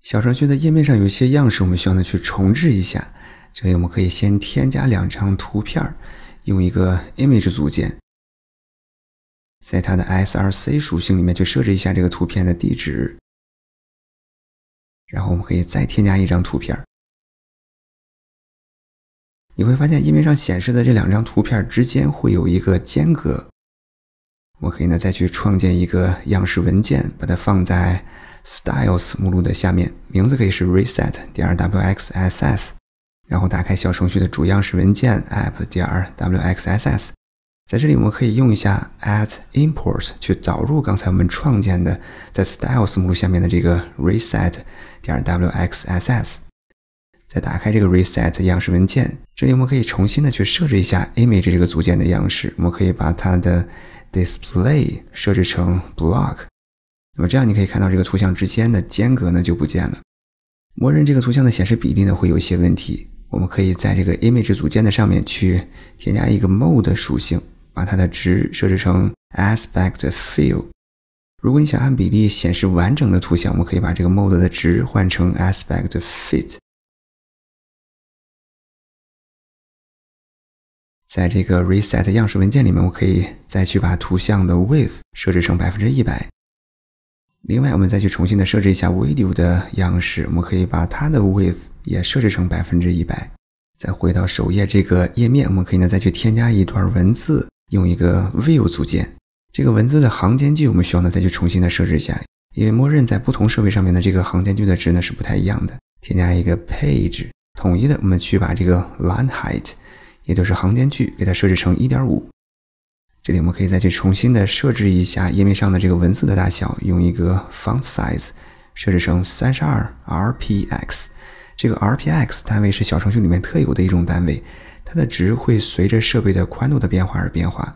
小程序的页面上有一些样式，我们需要呢去重置一下。这里我们可以先添加两张图片，用一个 Image 组件，在它的 S R C 属性里面去设置一下这个图片的地址。然后我们可以再添加一张图片，你会发现页面上显示的这两张图片之间会有一个间隔。我可以呢再去创建一个样式文件，把它放在。styles 目录的下面，名字可以是 reset. 点 wxs，S，然后打开小程序的主样式文件 app. 点 wxs，S，在这里我们可以用一下 at import 去导入刚才我们创建的在 styles 目录下面的这个 reset. 点 wxs，S 再打开这个 reset 样式文件，这里我们可以重新的去设置一下 image 这个组件的样式，我们可以把它的 display 设置成 block。那么这样你可以看到这个图像之间的间隔呢就不见了。默认这个图像的显示比例呢会有一些问题，我们可以在这个 Image 组件的上面去添加一个 Mode 属性，把它的值设置成 Aspect Fill。如果你想按比例显示完整的图像，我们可以把这个 Mode 的值换成 Aspect Fit。在这个 Reset 样式文件里面，我可以再去把图像的 Width 设置成百分之一百。另外，我们再去重新的设置一下 video 的样式，我们可以把它的 width 也设置成百分之一百。再回到首页这个页面，我们可以呢再去添加一段文字，用一个 view 组件。这个文字的行间距，我们需要呢再去重新的设置一下，因为默认在不同设备上面的这个行间距的值呢是不太一样的。添加一个 page，统一的，我们去把这个 line height，也就是行间距，给它设置成一点五。这里我们可以再去重新的设置一下页面上的这个文字的大小，用一个 font size 设置成三十二 rpx。这个 rpx 单位是小程序里面特有的一种单位，它的值会随着设备的宽度的变化而变化。